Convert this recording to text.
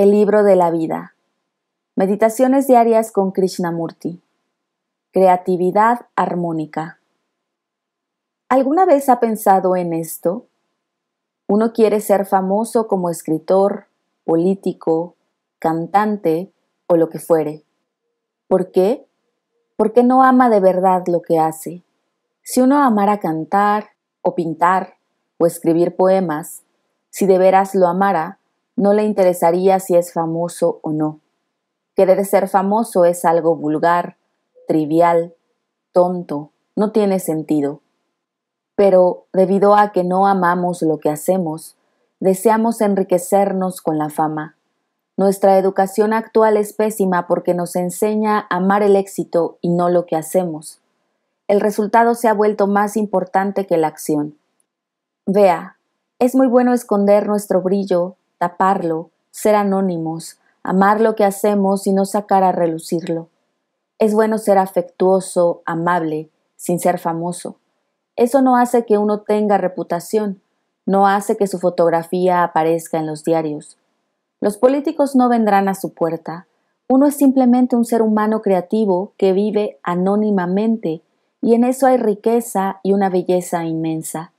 El libro de la vida. Meditaciones diarias con Krishnamurti. Creatividad armónica. ¿Alguna vez ha pensado en esto? Uno quiere ser famoso como escritor, político, cantante o lo que fuere. ¿Por qué? Porque no ama de verdad lo que hace. Si uno amara cantar, o pintar, o escribir poemas, si de veras lo amara, no le interesaría si es famoso o no. Querer ser famoso es algo vulgar, trivial, tonto, no tiene sentido. Pero debido a que no amamos lo que hacemos, deseamos enriquecernos con la fama. Nuestra educación actual es pésima porque nos enseña a amar el éxito y no lo que hacemos. El resultado se ha vuelto más importante que la acción. Vea, es muy bueno esconder nuestro brillo, taparlo, ser anónimos, amar lo que hacemos y no sacar a relucirlo. Es bueno ser afectuoso, amable, sin ser famoso. Eso no hace que uno tenga reputación, no hace que su fotografía aparezca en los diarios. Los políticos no vendrán a su puerta. Uno es simplemente un ser humano creativo que vive anónimamente, y en eso hay riqueza y una belleza inmensa.